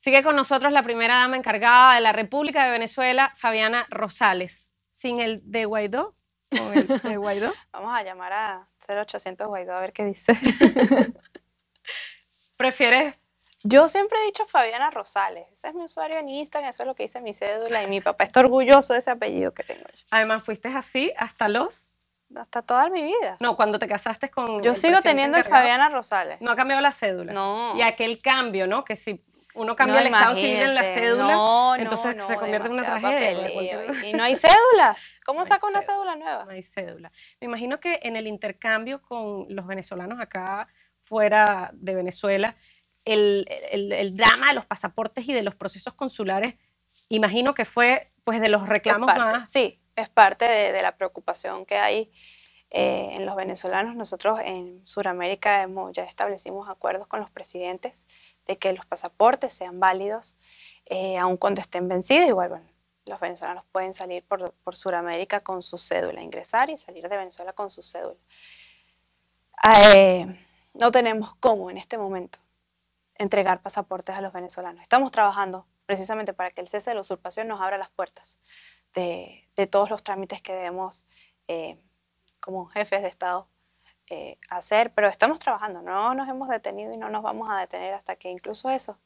Sigue con nosotros la primera dama encargada de la República de Venezuela, Fabiana Rosales. Sin el de Guaidó, con el de Guaidó. Vamos a llamar a 0800 Guaidó a ver qué dice. ¿Prefieres? Yo siempre he dicho Fabiana Rosales. Ese es mi usuario en Instagram, eso es lo que dice mi cédula y mi papá está orgulloso de ese apellido que tengo yo. Además, fuiste así hasta los hasta toda mi vida. No, cuando te casaste con. Yo sigo teniendo el Fabiana Rosales. No ha cambiado la cédula. No. Y aquel cambio, ¿no? Que si uno cambia el estado civil en la cédula, entonces se convierte en una tragedia. Y no hay cédulas. ¿Cómo saco una cédula nueva? No hay cédula. Me imagino que en el intercambio con los venezolanos acá fuera de Venezuela, el, drama de los pasaportes y de los procesos consulares, imagino que fue pues de los reclamos más. Sí, es parte de, la preocupación que hay. Eh, en los venezolanos, nosotros en Sudamérica hemos, ya establecimos acuerdos con los presidentes de que los pasaportes sean válidos, eh, aun cuando estén vencidos. Igual, los venezolanos pueden salir por, por Sudamérica con su cédula, ingresar y salir de Venezuela con su cédula. Ah, eh, no tenemos cómo en este momento entregar pasaportes a los venezolanos. Estamos trabajando precisamente para que el cese de la usurpación nos abra las puertas de, todos los trámites que debemos eh, como jefes de Estado eh, hacer, pero estamos trabajando, no nos hemos detenido y no nos vamos a detener hasta que incluso eso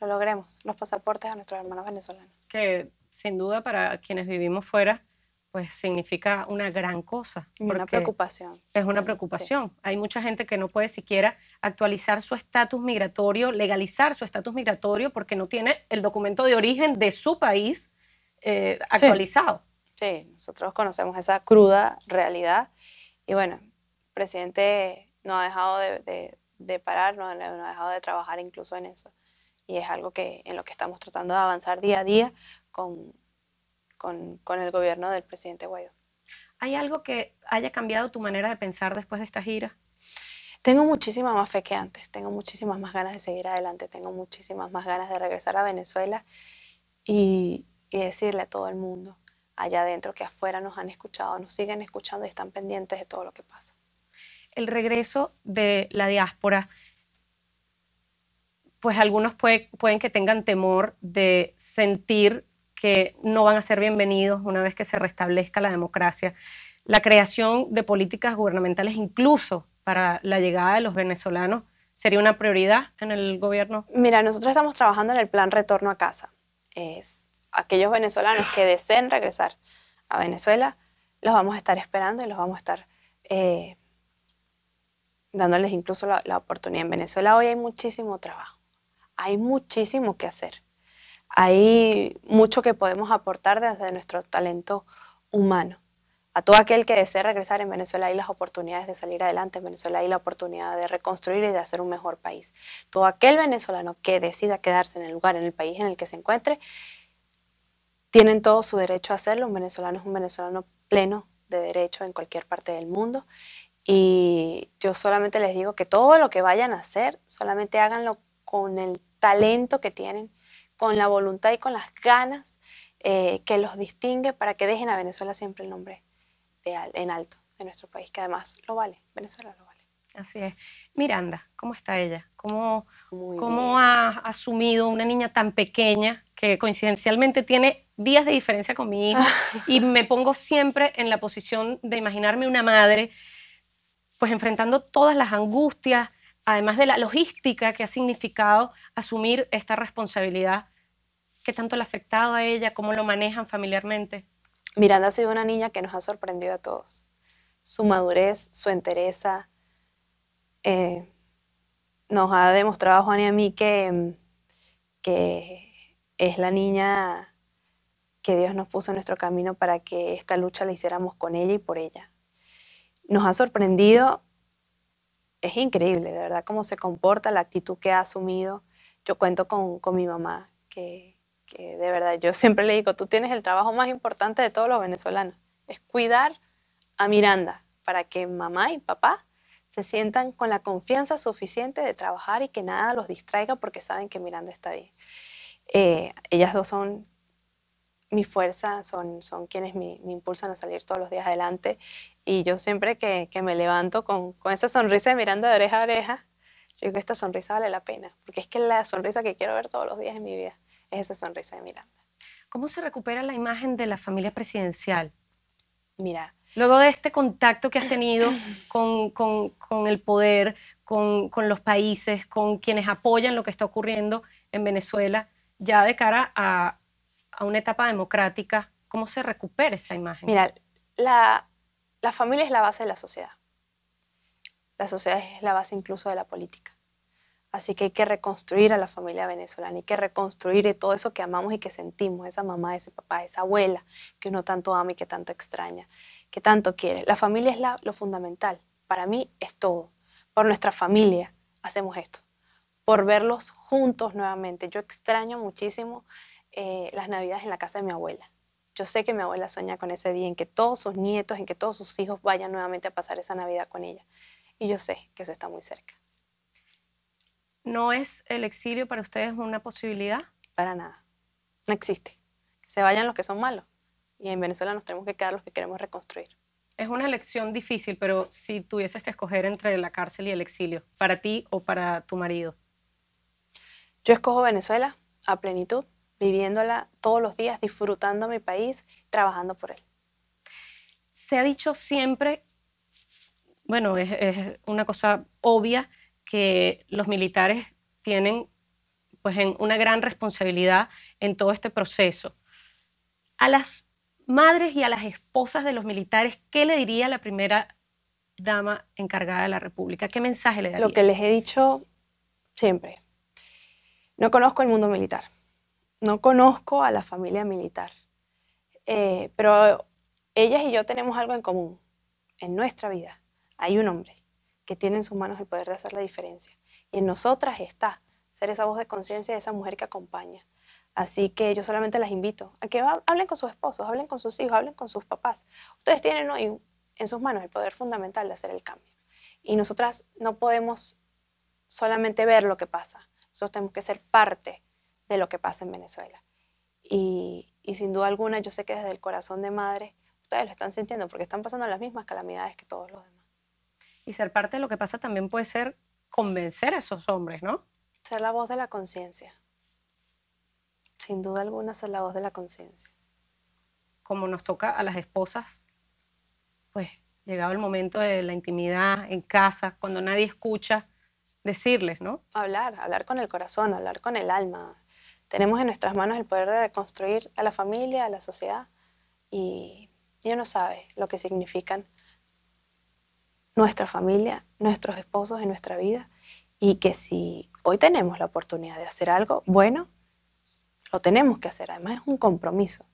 lo logremos, los pasaportes a nuestros hermanos venezolanos. Que sin duda para quienes vivimos fuera, pues significa una gran cosa. Una preocupación. Es una preocupación. Hay mucha gente que no puede siquiera actualizar su estatus migratorio, legalizar su estatus migratorio porque no tiene el documento de origen de su país eh, actualizado. sí. nosotros conocemos esa cruda realidad y bueno, presidente no ha dejado de, de, parar, no, ha dejado de trabajar incluso en eso. Y es algo que, en lo que estamos tratando de avanzar día a día con, con, el gobierno del presidente Guaidó. ¿Hay algo que haya cambiado tu manera de pensar después de esta gira? Tengo muchísima más fe que antes, tengo muchísimas más ganas de seguir adelante, tengo muchísimas más ganas de regresar a Venezuela y, y decirle a todo el mundo allá adentro que afuera nos han escuchado, nos siguen escuchando y están pendientes de todo lo que pasa el regreso de la diáspora, pues algunos pueden que tengan temor de sentir que no van a ser bienvenidos una vez que se restablezca la democracia. La creación de políticas gubernamentales, incluso para la llegada de los venezolanos, sería una prioridad en el gobierno. Mira, nosotros estamos trabajando en el plan retorno a casa. Es aquellos venezolanos que deseen regresar a Venezuela, los vamos a estar esperando y los vamos a estar eh, dándoles incluso la, oportunidad. En Venezuela hoy hay muchísimo trabajo, hay muchísimo que hacer, hay mucho que podemos aportar desde nuestro talento humano. A todo aquel que desee regresar en Venezuela hay las oportunidades de salir adelante, en Venezuela hay la oportunidad de reconstruir y de hacer un mejor país. Todo aquel venezolano que decida quedarse en el lugar, en el país en el que se encuentre, tienen todo su derecho a hacerlo. Un venezolano es un venezolano pleno de derecho en cualquier parte del mundo y yo solamente les digo que todo lo que vayan a hacer, solamente háganlo con el talento que tienen, con la voluntad y con las ganas eh, que los distingue para que dejen a Venezuela siempre el nombre en alto de nuestro país, que además lo vale, Venezuela lo vale. Así es. Miranda, ¿cómo está ella? ¿Cómo, cómo ha asumido una niña tan pequeña que coincidencialmente tiene días de diferencia con mi hija y me pongo siempre en la posición de imaginarme una madre? pues enfrentando todas las angustias, además de la logística que ha significado asumir esta responsabilidad, qué tanto le ha afectado a ella, cómo lo manejan familiarmente. Miranda ha sido una niña que nos ha sorprendido a todos. Su madurez, su entereza, eh, nos ha demostrado a Juan y a mí que es la niña que Dios nos puso en nuestro camino para que esta lucha la hiciéramos con ella y por ella nos ha sorprendido, es increíble, de verdad, cómo se comporta, la actitud que ha asumido. Yo cuento con, mi mamá, que, de verdad yo siempre le digo, tú tienes el trabajo más importante de todos los venezolanos, es cuidar a Miranda para que mamá y papá se sientan con la confianza suficiente de trabajar y que nada los distraiga porque saben que Miranda está bien. Eh, ellas dos son mi fuerza, son, son quienes me, impulsan a salir todos los días adelante y yo siempre que, que me levanto con, con, esa sonrisa de Miranda de oreja a oreja, yo digo, esta sonrisa vale la pena, porque es que la sonrisa que quiero ver todos los días en mi vida es esa sonrisa de Miranda. ¿Cómo se recupera la imagen de la familia presidencial? Mira. Luego de este contacto que has tenido con, con, con el poder, con, con, los países, con quienes apoyan lo que está ocurriendo en Venezuela, ya de cara a, a una etapa democrática, ¿cómo se recupera esa imagen? Mira, la, la familia es la base de la sociedad. La sociedad es la base incluso de la política. Así que hay que reconstruir a la familia venezolana, hay que reconstruir todo eso que amamos y que sentimos, esa mamá, ese papá, esa abuela que uno tanto ama y que tanto extraña, que tanto quiere. La familia es lo fundamental. Para mí es todo. Por nuestra familia hacemos esto. Por verlos juntos nuevamente. Yo extraño muchísimo eh, las navidades en la casa de mi abuela yo sé que mi abuela sueña con ese día, en que todos sus nietos, en que todos sus hijos vayan nuevamente a pasar esa Navidad con ella. Y yo sé que eso está muy cerca. ¿No es el exilio para ustedes una posibilidad? Para nada. No existe. se vayan los que son malos. Y en Venezuela nos tenemos que quedar los que queremos reconstruir. Es una elección difícil, pero si tuvieses que escoger entre la cárcel y el exilio, para ti o para tu marido. Yo escojo Venezuela a plenitud viviéndola todos los días, disfrutando mi país, trabajando por él. Se ha dicho siempre, bueno, es, una cosa obvia, que los militares tienen pues una gran responsabilidad en todo este proceso. A las madres y a las esposas de los militares, ¿qué le diría la primera dama encargada de la República? ¿Qué mensaje le daría? Lo que les he dicho siempre. No conozco el mundo militar no conozco a la familia militar, eh, pero ellas y yo tenemos algo en común. En nuestra vida hay un hombre que tiene en sus manos el poder de hacer la diferencia. Y en nosotras está ser esa voz de conciencia de esa mujer que acompaña. Así que yo solamente las invito a que hablen con sus esposos, hablen con sus hijos, hablen con sus papás. Ustedes tienen hoy en sus manos el poder fundamental de hacer el cambio. Y nosotras no podemos solamente ver lo que pasa, nosotros tenemos que ser parte de lo que pasa en Venezuela. Y, sin duda alguna, yo sé que desde el corazón de madre, ustedes lo están sintiendo porque están pasando las mismas calamidades que todos los demás. Y ser parte de lo que pasa también puede ser convencer a esos hombres, ¿no? Ser la voz de la conciencia. Sin duda alguna, ser la voz de la conciencia. Como nos toca a las esposas, pues llegado el momento de la intimidad en casa, cuando nadie escucha, decirles, ¿no? Hablar, hablar con el corazón, hablar con el alma, tenemos en nuestras manos el poder de reconstruir a la familia, a la sociedad, y Dios no sabe lo que significan nuestra familia, nuestros esposos en nuestra vida, y que si hoy tenemos la oportunidad de hacer algo bueno, lo tenemos que hacer, además es un compromiso.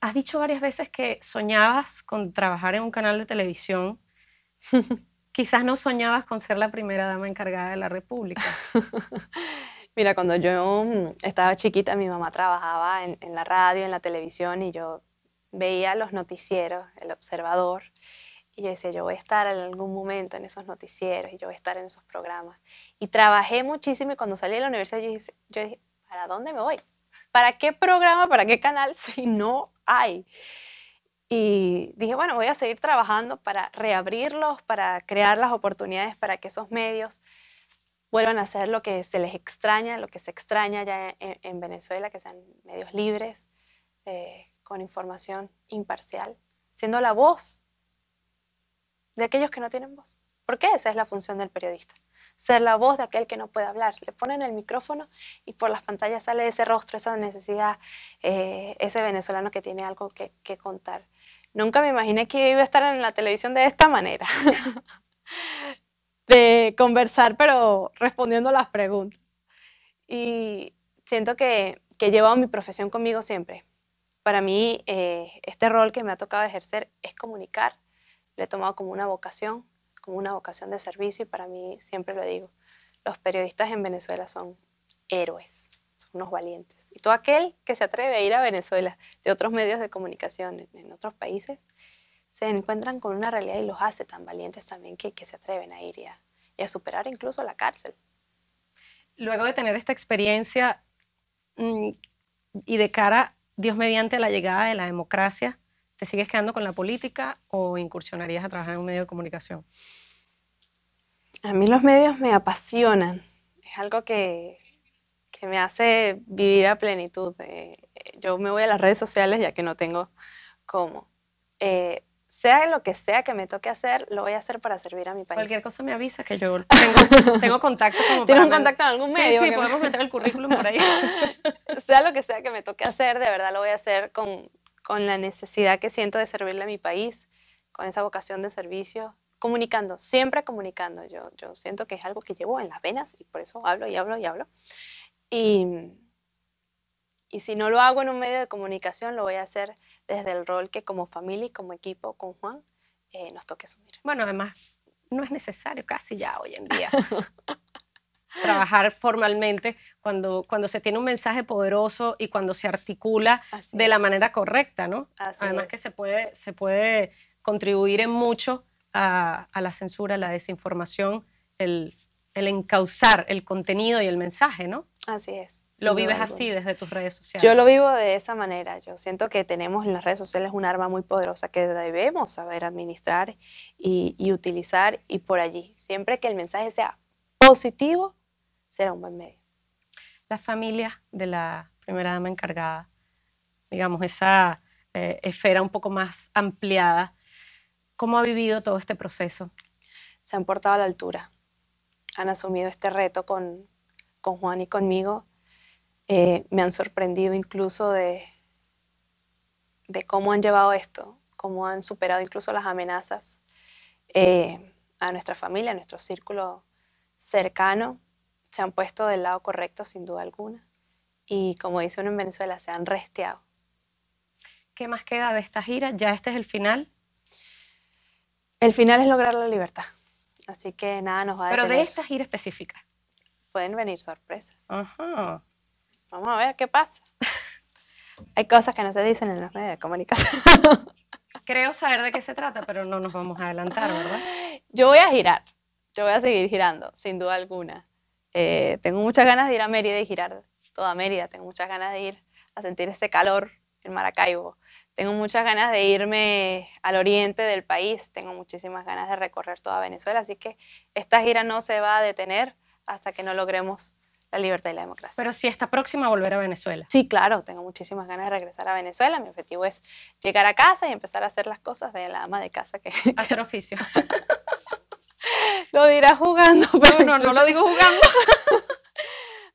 Has dicho varias veces que soñabas con trabajar en un canal de televisión. Quizás no soñabas con ser la primera dama encargada de la República. Mira, cuando yo mm, estaba chiquita, mi mamá trabajaba en, la radio, en la televisión, y yo veía los noticieros, el observador, y yo decía, yo voy a estar en algún momento en esos noticieros, y yo voy a estar en esos programas. Y trabajé muchísimo, y cuando salí de la universidad, yo dije ¿para dónde me voy? ¿Para qué programa, para qué canal si no hay? Y dije, bueno, voy a seguir trabajando para reabrirlos, para crear las oportunidades para que esos medios vuelvan a hacer lo que se les extraña, lo que se extraña ya en, Venezuela, que sean medios libres, eh, con información imparcial, siendo la voz de aquellos que no tienen voz. Porque esa es la función del periodista, ser la voz de aquel que no puede hablar. Le ponen el micrófono y por las pantallas sale ese rostro, esa necesidad, eh, ese venezolano que tiene algo que contar. Nunca me imaginé que iba a estar en la televisión de esta manera. de conversar, pero respondiendo las preguntas. Y siento que, que he llevado mi profesión conmigo siempre. Para mí, eh, este rol que me ha tocado ejercer es comunicar. Lo he tomado como una vocación, como una vocación de servicio y para mí, siempre lo digo, los periodistas en Venezuela son héroes, son unos valientes. Y todo aquel que se atreve a ir a Venezuela de otros medios de comunicación en otros países, se encuentran con una realidad y los hace tan valientes también que, que se atreven a ir y a, superar incluso la cárcel. Luego de tener esta experiencia mm, y de cara, Dios mediante, la llegada de la democracia, ¿te sigues quedando con la política o incursionarías a trabajar en un medio de comunicación? A mí los medios me apasionan, es algo que, me hace vivir a plenitud. Eh, yo me voy a las redes sociales ya que no tengo cómo. Eh, sea lo que sea que me toque hacer, lo voy a hacer para servir a mi país. Cualquier cosa me avisa que yo tengo, contacto. Como ¿Tienes un contacto en algún medio? Sí, sí podemos meter el currículum por ahí. sea lo que sea que me toque hacer, de verdad lo voy a hacer con, con la necesidad que siento de servirle a mi país, con esa vocación de servicio, comunicando, siempre comunicando. Yo, yo siento que es algo que llevo en las venas y por eso hablo y hablo y hablo. Y y si no lo hago en un medio de comunicación, lo voy a hacer desde el rol que como familia y como equipo con Juan eh, nos toque asumir. Bueno, además, no es necesario casi ya hoy en día trabajar formalmente cuando, cuando se tiene un mensaje poderoso y cuando se articula de la manera correcta, ¿no? además que se puede, se puede contribuir en mucho a, la censura, a la desinformación, el, el encauzar el contenido y el mensaje, ¿no? Así es. ¿Lo vives así desde tus redes sociales? Yo lo vivo de esa manera. Yo siento que tenemos en las redes sociales un arma muy poderosa que debemos saber administrar y, y utilizar y por allí. Siempre que el mensaje sea positivo, será un buen medio. La familia de la primera dama encargada, digamos, esa eh, esfera un poco más ampliada, ¿cómo ha vivido todo este proceso? Se han portado a la altura. Han asumido este reto con, con Juan y conmigo eh, me han sorprendido incluso de, cómo han llevado esto, cómo han superado incluso las amenazas eh, a nuestra familia, a nuestro círculo cercano. Se han puesto del lado correcto, sin duda alguna. Y como dice uno en Venezuela, se han resteado. ¿Qué más queda de esta gira? ¿Ya este es el final? El final es lograr la libertad. Así que nada nos va a detener. Pero de esta gira específica. Pueden venir sorpresas. Ajá. Vamos a ver qué pasa. Hay cosas que no se dicen en los medios de comunicación. Creo saber de qué se trata, pero no nos vamos a adelantar, ¿verdad? Yo voy a girar. Yo voy a seguir girando, sin duda alguna. Eh, tengo muchas ganas de ir a Mérida y girar toda Mérida. Tengo muchas ganas de ir a sentir ese calor en Maracaibo. Tengo muchas ganas de irme al oriente del país. Tengo muchísimas ganas de recorrer toda Venezuela. Así que esta gira no se va a detener hasta que no logremos la libertad y la democracia. Pero si está próxima volver a Venezuela. Sí, claro, tengo muchísimas ganas de regresar a Venezuela. Mi objetivo es llegar a casa y empezar a hacer las cosas de la ama de casa que... Hacer oficio. lo dirás jugando, pero no, no, lo digo jugando.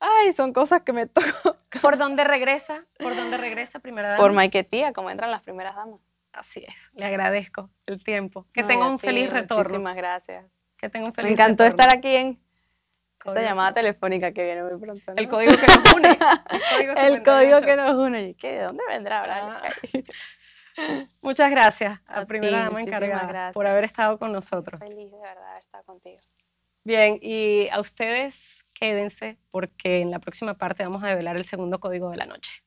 Ay, son cosas que me toco. ¿Por dónde regresa? ¿Por dónde regresa primera dama? Por Maiquetía, como entran las primeras damas. Así es, le agradezco el tiempo. Que tenga un feliz retorno. Muchísimas gracias. Que tenga un feliz Me encantó estar aquí en esa llamada telefónica que viene muy pronto. El código que nos une. El código, que nos une. ¿Qué? ¿De dónde vendrá, ahora Muchas gracias a, primera dama encargada por haber estado con nosotros. Feliz de verdad haber estado contigo. Bien, y a ustedes quédense porque en la próxima parte vamos a develar el segundo código de la noche.